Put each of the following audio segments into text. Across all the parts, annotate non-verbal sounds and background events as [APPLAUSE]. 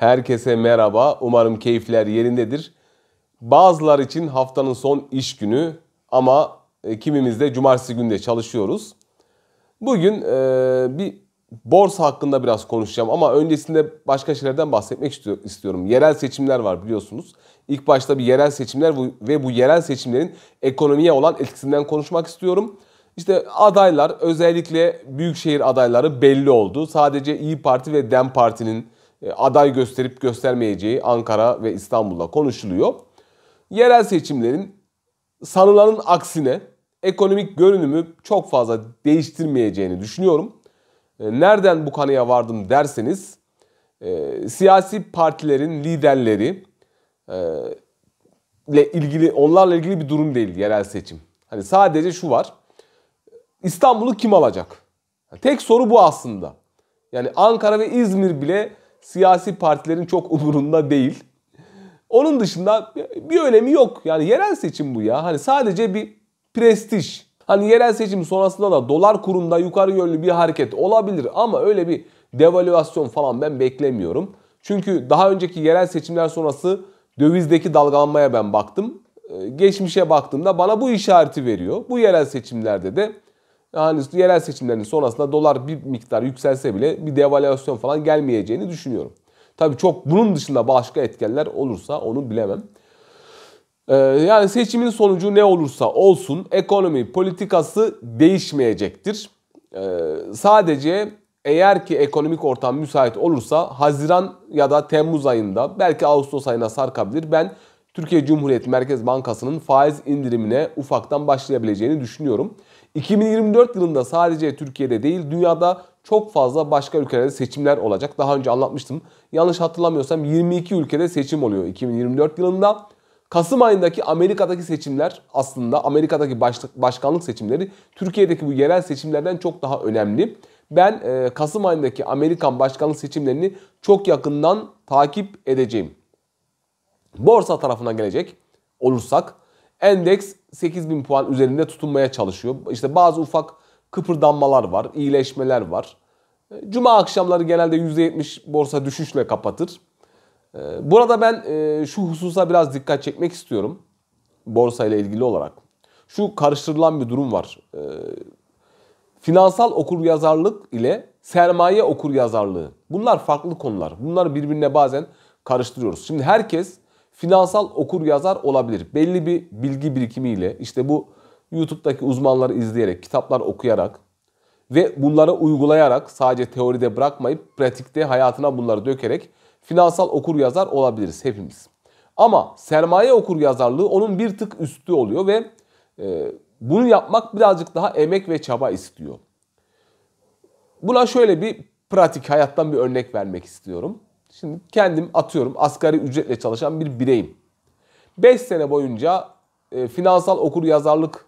Herkese merhaba. Umarım keyifler yerindedir. Bazılar için haftanın son iş günü ama e, kimimiz de cumartesi günde çalışıyoruz. Bugün e, bir borsa hakkında biraz konuşacağım ama öncesinde başka şeylerden bahsetmek istiyorum. Yerel seçimler var biliyorsunuz. İlk başta bir yerel seçimler ve bu yerel seçimlerin ekonomiye olan etkisinden konuşmak istiyorum. İşte adaylar özellikle büyükşehir adayları belli oldu. Sadece İyi Parti ve Dem Parti'nin e, aday gösterip göstermeyeceği Ankara ve İstanbul'da konuşuluyor. Yerel seçimlerin sanılanın aksine ekonomik görünümü çok fazla değiştirmeyeceğini düşünüyorum. E, nereden bu kanıya vardım derseniz e, siyasi partilerin liderleri ile ilgili onlarla ilgili bir durum değil yerel seçim. Hani sadece şu var. İstanbul'u kim alacak? Tek soru bu aslında. Yani Ankara ve İzmir bile siyasi partilerin çok umurunda değil. Onun dışında bir önemi yok. Yani yerel seçim bu ya. Hani sadece bir prestij. Hani yerel seçim sonrasında da dolar kurunda yukarı yönlü bir hareket olabilir ama öyle bir devalüasyon falan ben beklemiyorum. Çünkü daha önceki yerel seçimler sonrası dövizdeki dalgalanmaya ben baktım. Ee, geçmişe baktığımda bana bu işareti veriyor. Bu yerel seçimlerde de yani yerel seçimlerin sonrasında dolar bir miktar yükselse bile bir devalüasyon falan gelmeyeceğini düşünüyorum. Tabii çok bunun dışında başka etkenler olursa onu bilemem. Ee, yani seçimin sonucu ne olursa olsun ekonomi politikası değişmeyecektir. Ee, sadece eğer ki ekonomik ortam müsait olursa Haziran ya da Temmuz ayında belki Ağustos ayına sarkabilir. Ben Türkiye Cumhuriyeti Merkez Bankası'nın faiz indirimine ufaktan başlayabileceğini düşünüyorum. 2024 yılında sadece Türkiye'de değil dünyada çok fazla başka ülkelerde seçimler olacak. Daha önce anlatmıştım. Yanlış hatırlamıyorsam 22 ülkede seçim oluyor 2024 yılında. Kasım ayındaki Amerika'daki seçimler aslında Amerika'daki başkanlık seçimleri Türkiye'deki bu yerel seçimlerden çok daha önemli. Ben e, Kasım ayındaki Amerikan başkanlık seçimlerini çok yakından takip edeceğim. Borsa tarafına gelecek olursak Endeks 8000 puan üzerinde tutunmaya çalışıyor. İşte bazı ufak kıpırdanmalar var, iyileşmeler var. E, Cuma akşamları genelde %70 borsa düşüşle kapatır. E, Burada ben e, şu hususa biraz dikkat çekmek istiyorum. Borsa ile ilgili olarak. Şu karıştırılan bir durum var. Finansal okuryazarlık ile sermaye okuryazarlığı. Bunlar farklı konular. Bunları birbirine bazen karıştırıyoruz. Şimdi herkes finansal okur yazar olabilir. Belli bir bilgi birikimiyle işte bu YouTube'daki uzmanları izleyerek, kitaplar okuyarak ve bunları uygulayarak sadece teoride bırakmayıp pratikte hayatına bunları dökerek finansal okur yazar olabiliriz hepimiz. Ama sermaye okur yazarlığı onun bir tık üstü oluyor ve e, bunu yapmak birazcık daha emek ve çaba istiyor. Buna şöyle bir pratik hayattan bir örnek vermek istiyorum. Şimdi kendim atıyorum asgari ücretle çalışan bir bireyim. 5 sene boyunca e, finansal okur yazarlık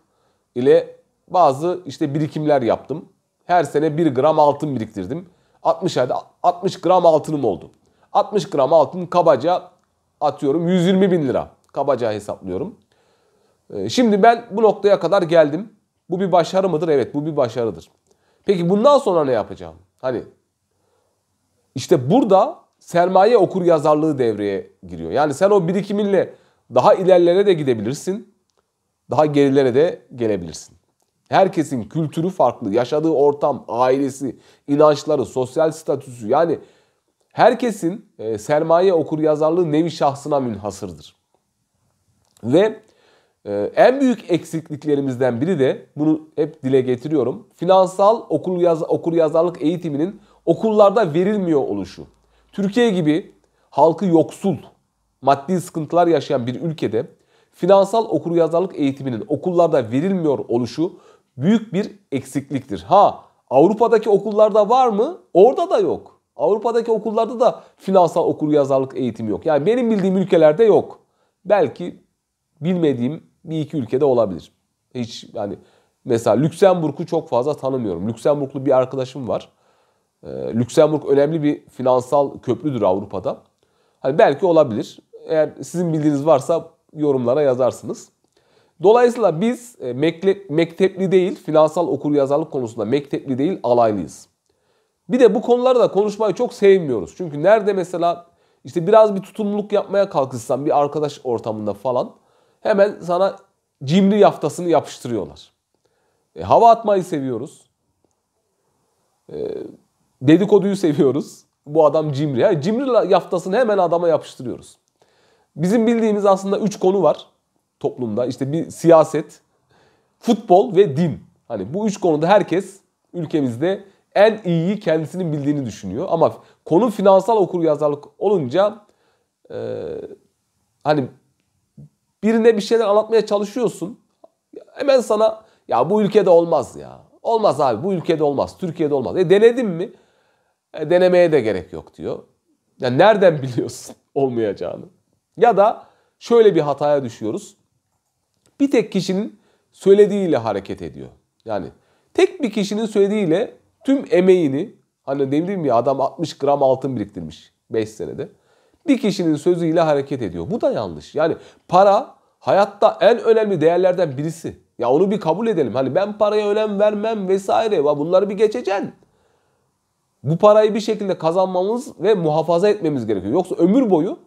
ile bazı işte birikimler yaptım. Her sene 1 gram altın biriktirdim. 60 ayda 60 gram altınım oldu. 60 gram altın kabaca atıyorum 120 bin lira. Kabaca hesaplıyorum. E, şimdi ben bu noktaya kadar geldim. Bu bir başarı mıdır? Evet bu bir başarıdır. Peki bundan sonra ne yapacağım? Hani işte burada sermaye okur yazarlığı devreye giriyor. Yani sen o birikiminle daha ilerlere de gidebilirsin, daha gerilere de gelebilirsin. Herkesin kültürü farklı, yaşadığı ortam, ailesi, inançları, sosyal statüsü yani herkesin e, sermaye okur yazarlığı nevi şahsına münhasırdır. Ve e, en büyük eksikliklerimizden biri de bunu hep dile getiriyorum. Finansal okur, yaz, okur yazarlık eğitiminin okullarda verilmiyor oluşu. Türkiye gibi halkı yoksul, maddi sıkıntılar yaşayan bir ülkede finansal okuryazarlık eğitiminin okullarda verilmiyor oluşu büyük bir eksikliktir. Ha Avrupa'daki okullarda var mı? Orada da yok. Avrupa'daki okullarda da finansal okuryazarlık eğitimi yok. Yani benim bildiğim ülkelerde yok. Belki bilmediğim bir iki ülkede olabilir. Hiç yani mesela Lüksemburg'u çok fazla tanımıyorum. Lüksemburglu bir arkadaşım var. E, Lüksemburg önemli bir finansal köprüdür Avrupa'da. Hani belki olabilir. Eğer sizin bildiğiniz varsa yorumlara yazarsınız. Dolayısıyla biz e, mektepli değil, finansal okur okuryazarlık konusunda mektepli değil, alaylıyız. Bir de bu konuları da konuşmayı çok sevmiyoruz. Çünkü nerede mesela işte biraz bir tutumluluk yapmaya kalkışsan bir arkadaş ortamında falan hemen sana cimri yaftasını yapıştırıyorlar. E, hava atmayı seviyoruz. E, Dedikoduyu seviyoruz. Bu adam cimri. Yani cimri yaftasını hemen adama yapıştırıyoruz. Bizim bildiğimiz aslında üç konu var toplumda. İşte bir siyaset, futbol ve din. Hani bu üç konuda herkes ülkemizde en iyiyi kendisinin bildiğini düşünüyor. Ama konu finansal okur-yazarlık olunca e, hani birine bir şeyler anlatmaya çalışıyorsun. Hemen sana ya bu ülkede olmaz ya. Olmaz abi bu ülkede olmaz. Türkiye'de olmaz. E denedin mi? E, denemeye de gerek yok diyor. Yani nereden biliyorsun [LAUGHS] olmayacağını? Ya da şöyle bir hataya düşüyoruz. Bir tek kişinin söylediğiyle hareket ediyor. Yani tek bir kişinin söylediğiyle tüm emeğini hani dedim ya adam 60 gram altın biriktirmiş 5 senede. Bir kişinin sözüyle hareket ediyor. Bu da yanlış. Yani para hayatta en önemli değerlerden birisi. Ya onu bir kabul edelim. Hani ben paraya önem vermem vesaire. Bunları bir geçeceksin. Bu parayı bir şekilde kazanmamız ve muhafaza etmemiz gerekiyor. Yoksa ömür boyu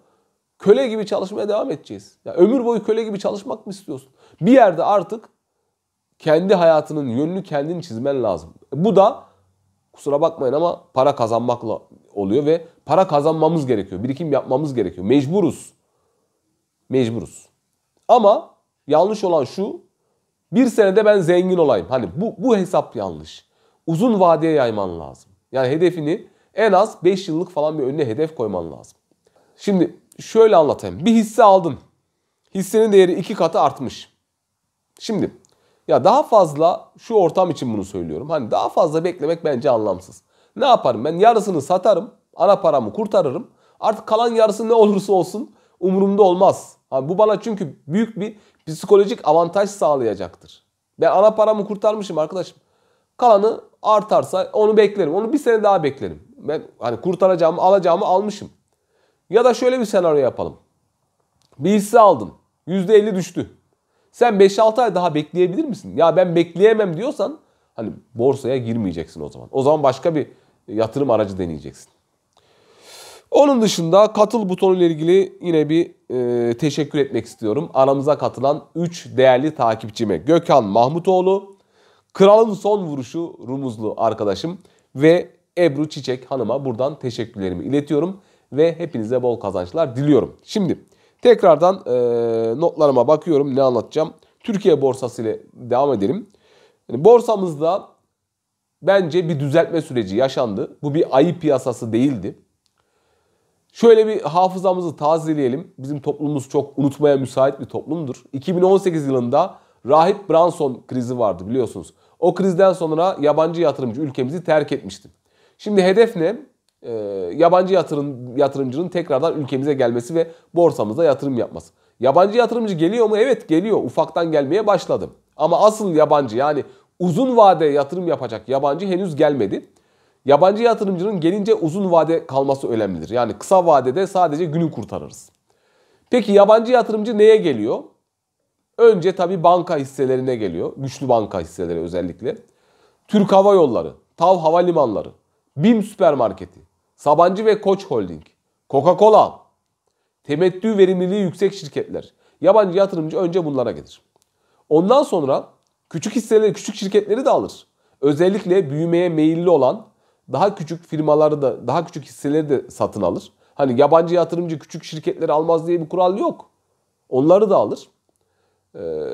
köle gibi çalışmaya devam edeceğiz. Ya ömür boyu köle gibi çalışmak mı istiyorsun? Bir yerde artık kendi hayatının yönünü kendin çizmen lazım. Bu da kusura bakmayın ama para kazanmakla oluyor ve para kazanmamız gerekiyor. Birikim yapmamız gerekiyor. Mecburuz. Mecburuz. Ama yanlış olan şu. Bir senede ben zengin olayım. Hani bu, bu hesap yanlış. Uzun vadeye yayman lazım. Yani hedefini en az 5 yıllık falan bir önüne hedef koyman lazım. Şimdi şöyle anlatayım. Bir hisse aldın. Hissenin değeri 2 katı artmış. Şimdi ya daha fazla şu ortam için bunu söylüyorum. Hani daha fazla beklemek bence anlamsız. Ne yaparım ben? Yarısını satarım. Ana paramı kurtarırım. Artık kalan yarısı ne olursa olsun umurumda olmaz. Yani bu bana çünkü büyük bir psikolojik avantaj sağlayacaktır. Ben ana paramı kurtarmışım arkadaşım. Kalanı artarsa onu beklerim. Onu bir sene daha beklerim. Ben hani kurtaracağımı alacağımı almışım. Ya da şöyle bir senaryo yapalım. Bir hisse aldın. %50 düştü. Sen 5-6 ay daha bekleyebilir misin? Ya ben bekleyemem diyorsan hani borsaya girmeyeceksin o zaman. O zaman başka bir yatırım aracı deneyeceksin. Onun dışında katıl butonu ile ilgili yine bir e, teşekkür etmek istiyorum. Aramıza katılan 3 değerli takipçime. Gökhan Mahmutoğlu, Kralın son vuruşu Rumuzlu arkadaşım ve Ebru Çiçek hanıma buradan teşekkürlerimi iletiyorum ve hepinize bol kazançlar diliyorum. Şimdi tekrardan e, notlarıma bakıyorum ne anlatacağım. Türkiye borsası ile devam edelim. Yani borsamızda bence bir düzeltme süreci yaşandı. Bu bir ayı piyasası değildi. Şöyle bir hafızamızı tazeleyelim. Bizim toplumumuz çok unutmaya müsait bir toplumdur. 2018 yılında Rahip Branson krizi vardı biliyorsunuz. O krizden sonra yabancı yatırımcı ülkemizi terk etmişti. Şimdi hedef ne? Ee, yabancı yatırım, yatırımcının tekrardan ülkemize gelmesi ve borsamıza yatırım yapması. Yabancı yatırımcı geliyor mu? Evet geliyor. Ufaktan gelmeye başladım. Ama asıl yabancı yani uzun vade yatırım yapacak yabancı henüz gelmedi. Yabancı yatırımcının gelince uzun vade kalması önemlidir. Yani kısa vadede sadece günü kurtarırız. Peki yabancı yatırımcı neye geliyor? Önce tabii banka hisselerine geliyor. Güçlü banka hisseleri özellikle. Türk Hava Yolları, TAV Havalimanları, BİM Süpermarketi, Sabancı ve Koç Holding, Coca-Cola, temettü verimliliği yüksek şirketler. Yabancı yatırımcı önce bunlara gelir. Ondan sonra küçük hisseleri, küçük şirketleri de alır. Özellikle büyümeye meyilli olan daha küçük firmaları da, daha küçük hisseleri de satın alır. Hani yabancı yatırımcı küçük şirketleri almaz diye bir kural yok. Onları da alır. Ee,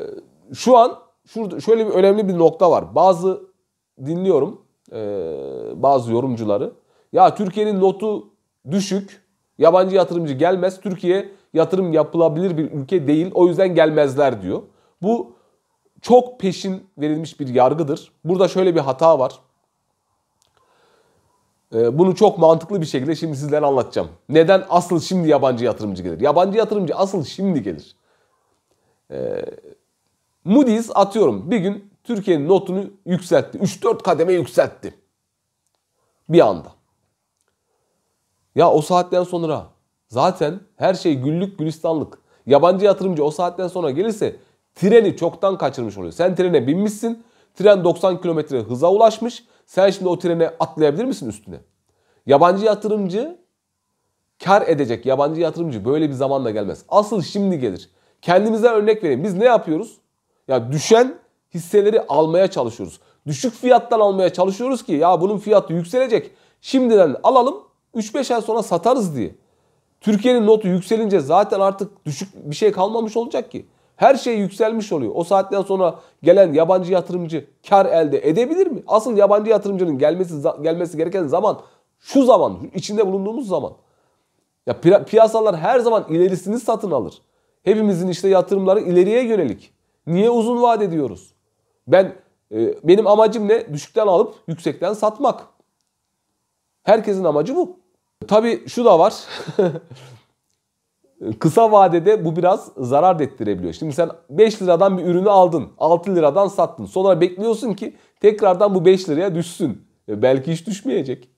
şu an şurada şöyle bir önemli bir nokta var. Bazı dinliyorum e, bazı yorumcuları. Ya Türkiye'nin notu düşük. Yabancı yatırımcı gelmez. Türkiye yatırım yapılabilir bir ülke değil. O yüzden gelmezler diyor. Bu çok peşin verilmiş bir yargıdır. Burada şöyle bir hata var. Ee, bunu çok mantıklı bir şekilde şimdi sizlere anlatacağım. Neden asıl şimdi yabancı yatırımcı gelir? Yabancı yatırımcı asıl şimdi gelir. Ee, Moody's atıyorum bir gün Türkiye'nin notunu yükseltti. 3-4 kademe yükseltti. Bir anda. Ya o saatten sonra zaten her şey güllük gülistanlık. Yabancı yatırımcı o saatten sonra gelirse treni çoktan kaçırmış oluyor. Sen trene binmişsin. Tren 90 kilometre hıza ulaşmış. Sen şimdi o trene atlayabilir misin üstüne? Yabancı yatırımcı kar edecek. Yabancı yatırımcı böyle bir zamanla gelmez. Asıl şimdi gelir. Kendimizden örnek vereyim. Biz ne yapıyoruz? Ya düşen hisseleri almaya çalışıyoruz. Düşük fiyattan almaya çalışıyoruz ki ya bunun fiyatı yükselecek. Şimdiden alalım 3-5 ay sonra satarız diye. Türkiye'nin notu yükselince zaten artık düşük bir şey kalmamış olacak ki. Her şey yükselmiş oluyor. O saatten sonra gelen yabancı yatırımcı kar elde edebilir mi? Asıl yabancı yatırımcının gelmesi gelmesi gereken zaman şu zaman, içinde bulunduğumuz zaman. Ya piyasalar her zaman ilerisini satın alır. Hepimizin işte yatırımları ileriye yönelik. Niye uzun vaat ediyoruz? Ben e, benim amacım ne? Düşükten alıp yüksekten satmak. Herkesin amacı bu. Tabii şu da var. [LAUGHS] Kısa vadede bu biraz zarar ettirebiliyor. Şimdi sen 5 liradan bir ürünü aldın. 6 liradan sattın. Sonra bekliyorsun ki tekrardan bu 5 liraya düşsün. E belki hiç düşmeyecek.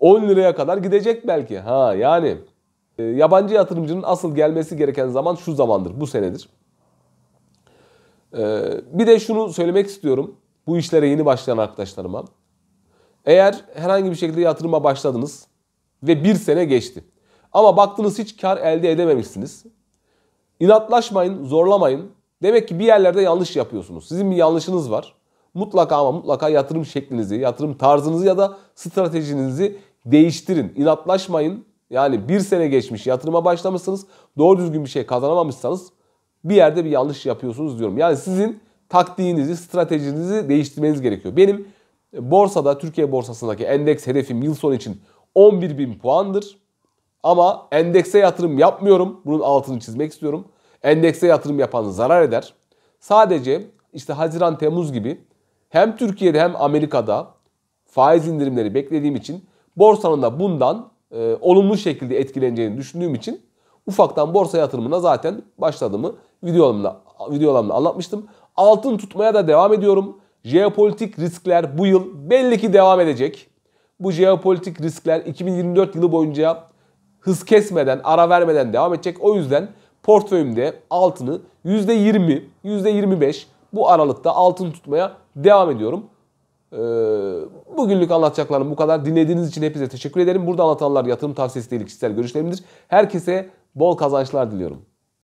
10 liraya kadar gidecek belki. Ha yani ee, yabancı yatırımcının asıl gelmesi gereken zaman şu zamandır, bu senedir. Ee, bir de şunu söylemek istiyorum bu işlere yeni başlayan arkadaşlarıma. Eğer herhangi bir şekilde yatırıma başladınız ve bir sene geçti ama baktınız hiç kar elde edememişsiniz. İnatlaşmayın, zorlamayın. Demek ki bir yerlerde yanlış yapıyorsunuz. Sizin bir yanlışınız var. Mutlaka ama mutlaka yatırım şeklinizi, yatırım tarzınızı ya da stratejinizi değiştirin. İnatlaşmayın. Yani bir sene geçmiş yatırıma başlamışsınız. Doğru düzgün bir şey kazanamamışsanız bir yerde bir yanlış yapıyorsunuz diyorum. Yani sizin taktiğinizi, stratejinizi değiştirmeniz gerekiyor. Benim borsada, Türkiye borsasındaki endeks hedefim yıl sonu için 11 bin puandır. Ama endekse yatırım yapmıyorum. Bunun altını çizmek istiyorum. Endekse yatırım yapan zarar eder. Sadece işte Haziran, Temmuz gibi hem Türkiye'de hem Amerika'da faiz indirimleri beklediğim için borsanın da bundan e, olumlu şekilde etkileneceğini düşündüğüm için ufaktan borsa yatırımına zaten başladığımı videolarımda, videolarımda anlatmıştım. Altın tutmaya da devam ediyorum. Jeopolitik riskler bu yıl belli ki devam edecek. Bu jeopolitik riskler 2024 yılı boyunca hız kesmeden, ara vermeden devam edecek. O yüzden portföyümde altını %20, %25 bu aralıkta altın tutmaya devam ediyorum. Ee, bugünlük anlatacaklarım bu kadar. Dinlediğiniz için hepinize teşekkür ederim. Burada anlatanlar yatırım tavsiyesi değil kişisel görüşlerimdir. Herkese bol kazançlar diliyorum.